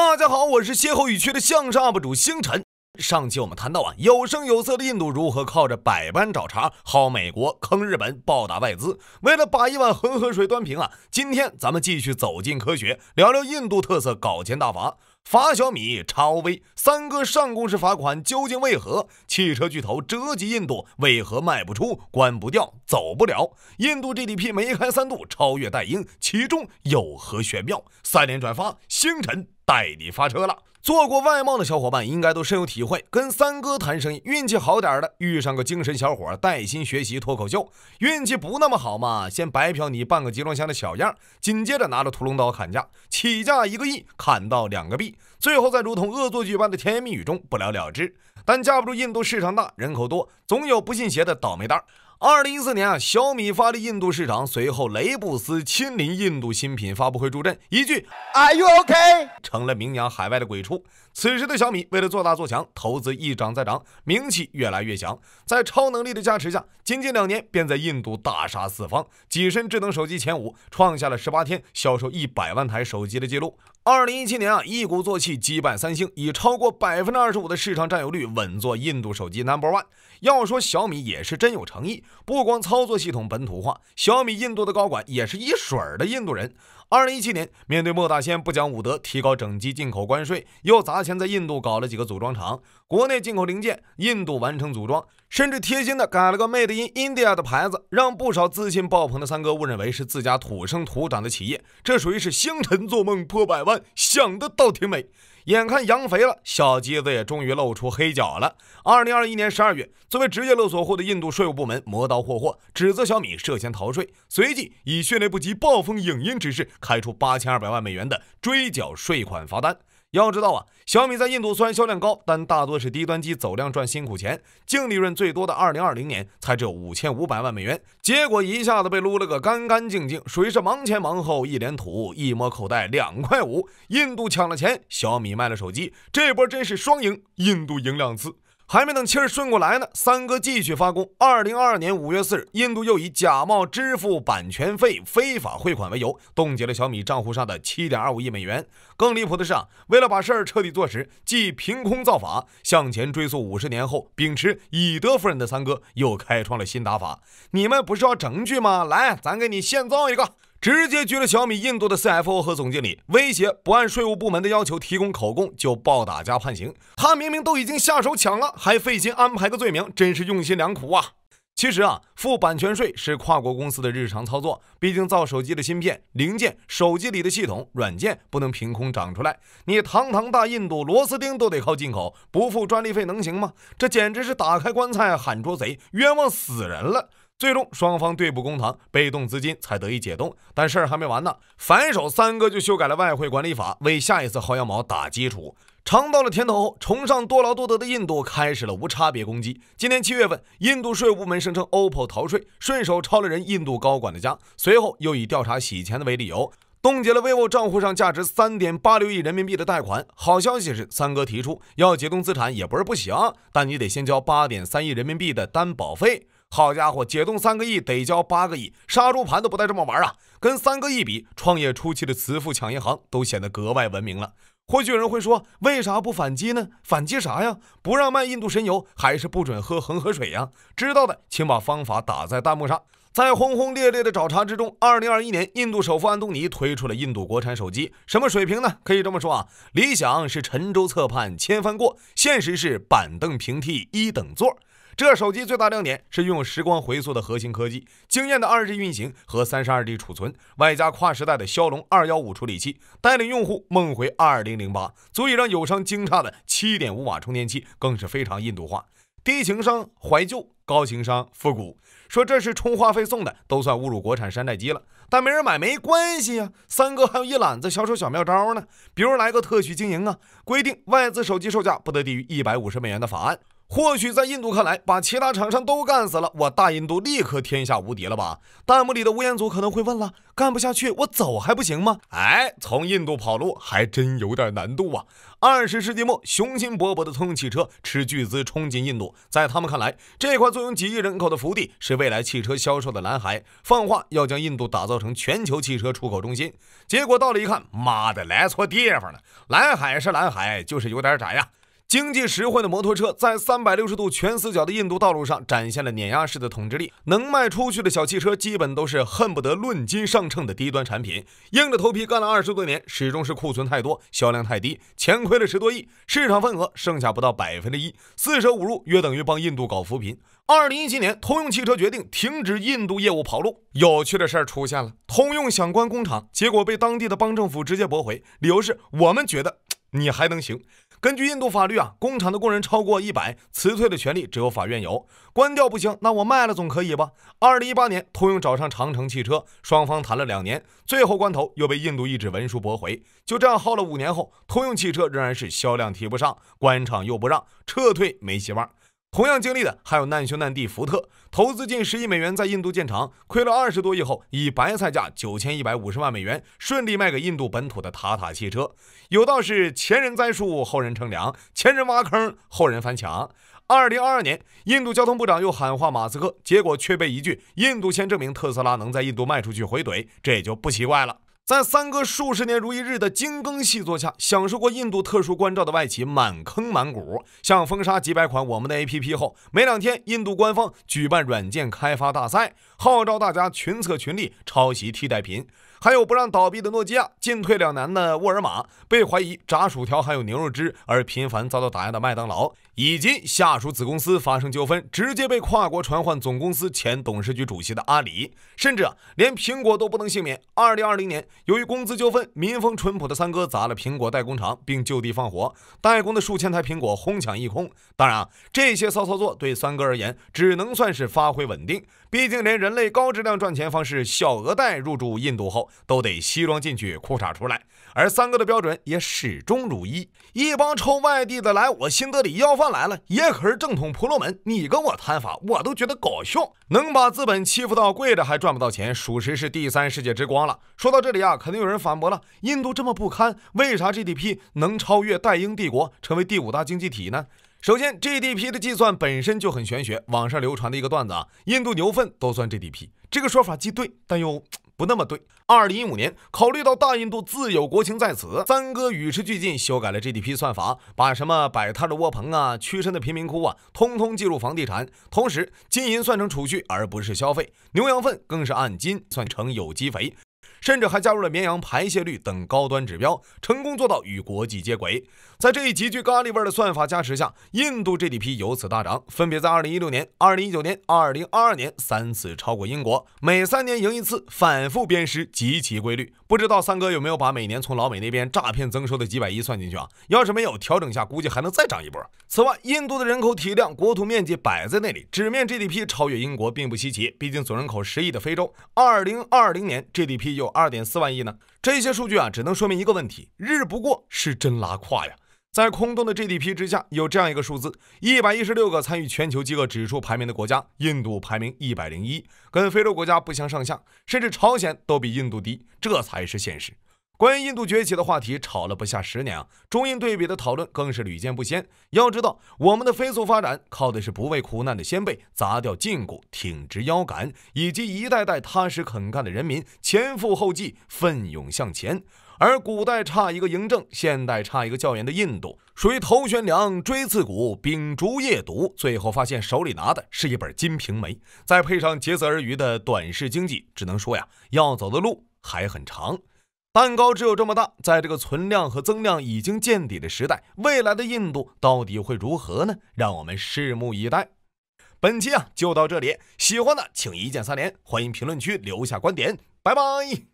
大家好，我是歇后语区的向上 UP 主星辰。上期我们谈到啊，有声有色的印度如何靠着百般找茬，薅美国、坑日本、暴打外资，为了把一碗恒河水端平啊。今天咱们继续走进科学，聊聊印度特色搞钱大法。罚小米、超威，三个上公事罚款究竟为何？汽车巨头折戟印度，为何卖不出、关不掉、走不了？印度 GDP 梅开三度超越戴英，其中有何玄妙？三连转发，星辰。带你发车了。做过外贸的小伙伴应该都深有体会，跟三哥谈生意，运气好点的遇上个精神小伙，带薪学习脱口秀；运气不那么好嘛，先白嫖你半个集装箱的小样，紧接着拿着屠龙刀砍价，起价一个亿，砍到两个币，最后在如同恶作剧般的甜言蜜语中不了了之。但架不住印度市场大，人口多，总有不信邪的倒霉蛋儿。二零一四年啊，小米发力印度市场，随后雷布斯亲临印度新品发布会助阵，一句 Are you o k 成了名扬海外的鬼畜。此时的小米为了做大做强，投资一涨再涨，名气越来越响。在超能力的加持下，仅仅两年便在印度大杀四方，跻身智能手机前五，创下了十八天销售一百万台手机的记录。二零一七年啊，一鼓作气击败三星，以超过百分之二十五的市场占有率稳坐印度手机 number one。要说小米也是真有诚意。不光操作系统本土化，小米印度的高管也是一水儿的印度人。二零一七年，面对莫大仙不讲武德，提高整机进口关税，又砸钱在印度搞了几个组装厂，国内进口零件，印度完成组装，甚至贴心的改了个 Made in India 的牌子，让不少自信爆棚的三哥误认为是自家土生土长的企业，这属于是星辰做梦破百万，想的倒挺美。眼看羊肥了，小鸡子也终于露出黑脚了。二零二一年十二月，作为职业勒索户的印度税务部门磨刀霍霍，指责小米涉嫌逃税，随即以迅雷不及暴风影音之势开出八千二百万美元的追缴税款罚单。要知道啊，小米在印度虽然销量高，但大多是低端机走量赚辛苦钱，净利润最多的二零二零年才只有五千五百万美元，结果一下子被撸了个干干净净。属于是忙前忙后，一脸土，一摸口袋两块五，印度抢了钱，小米卖了手机，这波真是双赢，印度赢两次。还没等气儿顺过来呢，三哥继续发功。二零二二年五月四日，印度又以假冒支付版权费、非法汇款为由，冻结了小米账户上的七点二五亿美元。更离谱的是啊，为了把事儿彻底坐实，既凭空造法，向前追溯五十年后，秉持以德服人的三哥又开创了新打法。你们不是要整句吗？来，咱给你现造一个。直接拘了小米印度的 CFO 和总经理，威胁不按税务部门的要求提供口供就暴打加判刑。他明明都已经下手抢了，还费心安排个罪名，真是用心良苦啊！其实啊，付版权税是跨国公司的日常操作，毕竟造手机的芯片、零件、手机里的系统软件不能凭空长出来。你堂堂大印度，螺丝钉都得靠进口，不付专利费能行吗？这简直是打开棺材喊捉贼，冤枉死人了！最终，双方对簿公堂，被动资金才得以解冻。但事儿还没完呢，反手三哥就修改了外汇管理法，为下一次薅羊毛打基础。尝到了甜头后，崇尚多劳多得的印度开始了无差别攻击。今年七月份，印度税务部门声称 OPPO 逃税，顺手抄了人印度高管的家，随后又以调查洗钱的为理由，冻结了 vivo 账户上价值三点八六亿人民币的贷款。好消息是，三哥提出要解冻资产也不是不行，但你得先交八点三亿人民币的担保费。好家伙，解冻三个亿得交八个亿，杀猪盘都不带这么玩啊！跟三个亿比，创业初期的慈父抢银行都显得格外文明了。或许有人会说，为啥不反击呢？反击啥呀？不让卖印度神油，还是不准喝恒河水呀？知道的请把方法打在弹幕上。在轰轰烈烈的找茬之中，二零二一年，印度首富安东尼推出了印度国产手机，什么水平呢？可以这么说啊，理想是沉舟侧畔千帆过，现实是板凳平替一等座。这手机最大亮点是拥有时光回溯的核心科技，惊艳的二 G 运行和三十二 G 储存，外加跨时代的骁龙二幺五处理器，带领用户梦回二零零八，足以让友商惊诧的七点五瓦充电器更是非常印度化，低情商怀旧，高情商复古。说这是充话费送的，都算侮辱国产山寨机了，但没人买没关系呀。三哥还有一揽子销售小妙招呢，比如来个特许经营啊，规定外资手机售价不得低于一百五十美元的法案。或许在印度看来，把其他厂商都干死了，我大印度立刻天下无敌了吧？弹幕里的吴彦祖可能会问了：干不下去，我走还不行吗？哎，从印度跑路还真有点难度啊！二十世纪末，雄心勃勃的通用汽车斥巨资冲进印度，在他们看来，这块坐拥几亿人口的福地是未来汽车销售的蓝海，放话要将印度打造成全球汽车出口中心。结果到了一看，妈的，来错地方了！蓝海是蓝海，就是有点窄呀。经济实惠的摩托车在三百六十度全死角的印度道路上展现了碾压式的统治力。能卖出去的小汽车基本都是恨不得论斤上秤的低端产品，硬着头皮干了二十多年，始终是库存太多，销量太低，钱亏了十多亿，市场份额剩下不到百分之一，四舍五入约等于帮印度搞扶贫。二零一七年，通用汽车决定停止印度业务跑路，有趣的事儿出现了，通用想关工厂，结果被当地的邦政府直接驳回，理由是我们觉得 你还能行。根据印度法律啊，工厂的工人超过一百，辞退的权利只有法院有。关掉不行，那我卖了总可以吧？二零一八年，通用找上长城汽车，双方谈了两年，最后关头又被印度一纸文书驳回。就这样耗了五年后，通用汽车仍然是销量提不上，官场又不让，撤退没希望。同样经历的还有难兄难弟，福特投资近十亿美元在印度建厂，亏了二十多亿后，以白菜价九千一百五十万美元顺利卖给印度本土的塔塔汽车。有道是前人栽树，后人乘凉；前人挖坑，后人翻墙。二零二二年，印度交通部长又喊话马斯克，结果却被一句“印度先证明特斯拉能在印度卖出去”回怼，这也就不奇怪了。在三哥数十年如一日的精耕细作下，享受过印度特殊关照的外企满坑满谷。像封杀几百款我们的 APP 后，没两天，印度官方举办软件开发大赛，号召大家群策群力抄袭替代品。还有不让倒闭的诺基亚，进退两难的沃尔玛，被怀疑炸薯条还有牛肉汁而频繁遭到打压的麦当劳，以及下属子公司发生纠纷，直接被跨国传唤总公司前董事局主席的阿里，甚至连苹果都不能幸免。二零二零年，由于工资纠纷，民风淳朴的三哥砸了苹果代工厂，并就地放火，代工的数千台苹果哄抢一空。当然，这些骚操作对三哥而言，只能算是发挥稳定。毕竟，连人类高质量赚钱方式小额贷入驻印度后，都得西装进去，裤衩出来。而三哥的标准也始终如一，一帮臭外地的来我新德里要饭来了，也可是正统婆罗门。你跟我谈法，我都觉得搞笑。能把资本欺负到跪着还赚不到钱，属实是第三世界之光了。说到这里啊，肯定有人反驳了：印度这么不堪，为啥 GDP 能超越大英帝国，成为第五大经济体呢？首先，GDP 的计算本身就很玄学。网上流传的一个段子啊，印度牛粪都算 GDP，这个说法既对，但又 不那么对。二零一五年，考虑到大印度自有国情在此，三哥与时俱进修改了 GDP 算法，把什么摆摊的窝棚啊、屈身的贫民窟啊，通通计入房地产。同时，金银算成储蓄而不是消费，牛羊粪更是按斤算成有机肥。甚至还加入了绵羊排泄率等高端指标，成功做到与国际接轨。在这一极具咖喱味的算法加持下，印度 GDP 由此大涨，分别在2016年、2019年、2022年三次超过英国，每三年赢一次，反复鞭尸极其规律。不知道三哥有没有把每年从老美那边诈骗增收的几百亿算进去啊？要是没有，调整一下，估计还能再涨一波。此外，印度的人口体量、国土面积摆在那里，纸面 GDP 超越英国并不稀奇。毕竟总人口十亿的非洲，2020年 GDP 就二点四万亿呢？这些数据啊，只能说明一个问题：日不过是真拉胯呀。在空洞的 GDP 之下，有这样一个数字：一百一十六个参与全球饥饿指数排名的国家，印度排名一百零一，跟非洲国家不相上下，甚至朝鲜都比印度低。这才是现实。关于印度崛起的话题吵了不下十年啊，中印对比的讨论更是屡见不鲜。要知道，我们的飞速发展靠的是不畏苦难的先辈砸掉禁锢、挺直腰杆，以及一代代踏实肯干的人民前赴后继、奋勇向前。而古代差一个嬴政，现代差一个教员的印度，属于头悬梁、锥刺股、秉烛夜读，最后发现手里拿的是一本《金瓶梅》，再配上竭泽而渔的短视经济，只能说呀，要走的路还很长。蛋糕只有这么大，在这个存量和增量已经见底的时代，未来的印度到底会如何呢？让我们拭目以待。本期啊就到这里，喜欢的请一键三连，欢迎评论区留下观点，拜拜。